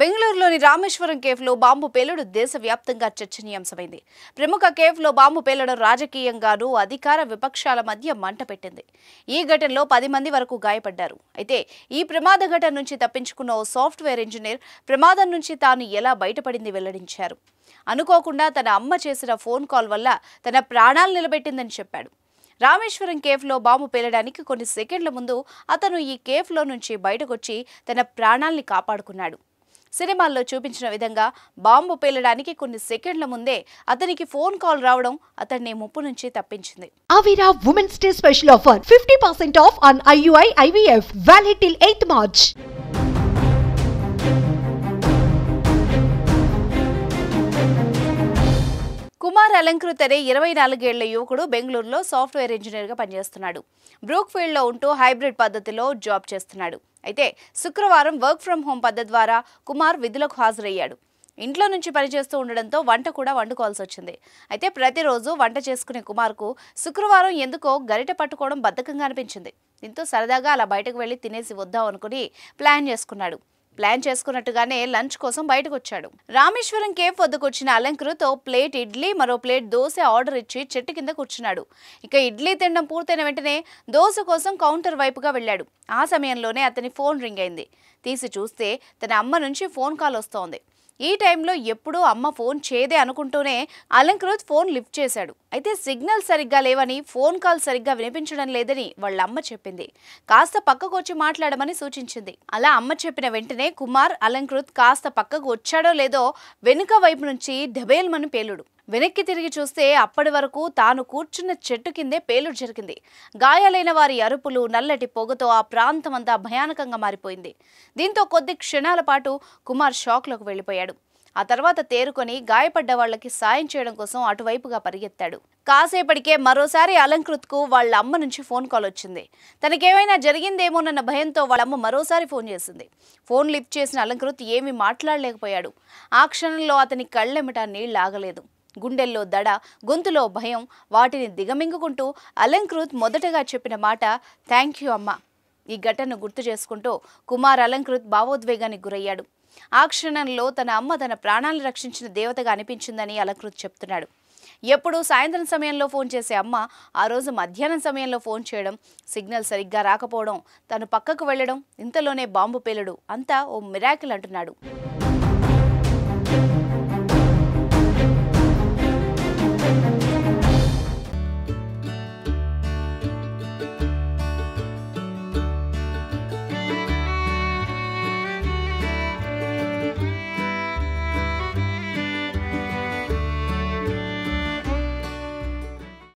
బెంగళూరులోని రామేశ్వరం కేఫ్లో బాంబు పేలుడు దేశవ్యాప్తంగా చర్చనీయాంశమైంది ప్రముఖ కేఫ్లో బాంబు పేలడం రాజకీయంగానూ అధికార విపక్షాల మధ్య మంట పెట్టింది ఈ ఘటనలో పది మంది వరకు గాయపడ్డారు అయితే ఈ ప్రమాద ఘటన నుంచి తప్పించుకున్న ఓ సాఫ్ట్వేర్ ఇంజనీర్ ప్రమాదం నుంచి తాను ఎలా బయటపడింది వెల్లడించారు అనుకోకుండా తన అమ్మ చేసిన ఫోన్ కాల్ వల్ల తన ప్రాణాలు నిలబెట్టిందని చెప్పాడు రామేశ్వరం కేఫ్లో బాంబు పేలడానికి కొన్ని సెకండ్ల ముందు అతను ఈ కేఫ్లో నుంచి బయటకొచ్చి తన ప్రాణాల్ని కాపాడుకున్నాడు సినిమాల్లో చూపించిన విధంగా బాంబు పేలడానికి కొన్ని సెకండ్ల ముందే అతనికి ఫోన్ కాల్ రావడం అతన్ని ముప్పు నుంచి తప్పించింది ఆవిరా women's day special offer fifty percent off on IUI IVF valid eighth March Kumar అలంకృతరే ఇరవై నాలుగేళ్ల యువకుడు బెంగళూరులో సాఫ్ట్వేర్ ఇంజనీర్గా పనిచేస్తున్నాడు బ్రూక్ఫీల్డ్లో ఉంటూ హైబ్రిడ్ పద్ధతిలో జాబ్ చేస్తున్నాడు అయితే శుక్రవారం వర్క్ ఫ్రం హోం పద్ధతి ద్వారా కుమార్ విధులకు హాజరయ్యాడు ఇంట్లో నుంచి పనిచేస్తూ ఉండడంతో వంట కూడా వండుకోవాల్సి వచ్చింది అయితే ప్రతిరోజు వంట చేసుకునే కుమార్కు శుక్రవారం ఎందుకో గరిట పట్టుకోవడం బద్ధకంగా అనిపించింది దీంతో సరదాగా అలా బయటకు వెళ్ళి తినేసి వద్దాం అనుకుని ప్లాన్ చేసుకున్నాడు ప్లాన్ చేసుకున్నట్టుగానే లంచ్ కోసం బయటకు వచ్చాడు రామేశ్వరం కేఫ్ వద్దకు వచ్చిన అలంకృతో ప్లేట్ ఇడ్లీ మరో ప్లేట్ దోశ ఆర్డర్ ఇచ్చి చెట్టు కింద కూర్చున్నాడు ఇక ఇడ్లీ తినడం పూర్తయిన వెంటనే దోశ కోసం కౌంటర్ వైపుగా వెళ్ళాడు ఆ సమయంలోనే అతని ఫోన్ రింగ్ అయింది తీసి చూస్తే తన అమ్మ నుంచి ఫోన్ కాల్ వస్తోంది ఈ టైంలో ఎప్పుడూ అమ్మ ఫోన్ చేదే అనుకుంటూనే అలంకృత్ ఫోన్ లిఫ్ట్ చేశాడు అయితే సిగ్నల్ సరిగ్గా లేవని ఫోన్ కాల్ సరిగ్గా వినిపించడం లేదని వాళ్ళ అమ్మ చెప్పింది కాస్త పక్కకు వచ్చి మాట్లాడమని సూచించింది అలా అమ్మ చెప్పిన వెంటనే కుమార్ అలంకృత్ కాస్త పక్కకు వచ్చాడో లేదో వెనుక వైపు నుంచి ధబేల్మని పేలుడు వెనక్కి తిరిగి చూస్తే అప్పటి వరకు తాను కూర్చున్న చెట్టు కిందే పేలుడు జరిగింది గాయాలైన వారి అరుపులు నల్లటి పొగతో ఆ ప్రాంతం అంతా భయానకంగా మారిపోయింది దీంతో కొద్ది క్షణాల పాటు కుమార్ షాక్లోకి వెళ్ళిపోయాడు ఆ తర్వాత తేరుకొని గాయపడ్డ వాళ్లకి సాయం చేయడం కోసం అటువైపుగా పరిగెత్తాడు కాసేపటికే మరోసారి అలంకృత్కు వాళ్ళ అమ్మ నుంచి ఫోన్ కాల్ వచ్చింది తనకేమైనా జరిగిందేమోనన్న భయంతో వాళ్ళమ్మ మరోసారి ఫోన్ చేసింది ఫోన్ లిఫ్ట్ చేసిన అలంకృత్ ఏమీ మాట్లాడలేకపోయాడు ఆ క్షణంలో అతని కళ్ళెమిట నీళ్ళు ఆగలేదు గుండెల్లో దడ గొంతులో భయం వాటిని దిగమింగుకుంటూ అలంకృత్ మొదటగా చెప్పిన మాట థ్యాంక్ యూ అమ్మ ఈ ఘటనను గుర్తు చేసుకుంటూ కుమార్ అలంకృత్ భావోద్వేగానికి గురయ్యాడు ఆ క్షణంలో తన అమ్మ తన ప్రాణాలను రక్షించిన దేవతగా అనిపించిందని అలంకృత్ చెప్తున్నాడు ఎప్పుడు సాయంత్రం సమయంలో ఫోన్ చేసే అమ్మ ఆ రోజు మధ్యాహ్నం సమయంలో ఫోన్ చేయడం సిగ్నల్ సరిగ్గా రాకపోవడం తను పక్కకు వెళ్ళడం ఇంతలోనే బాంబు పేలడు అంతా ఓ మిరాకిల్ అంటున్నాడు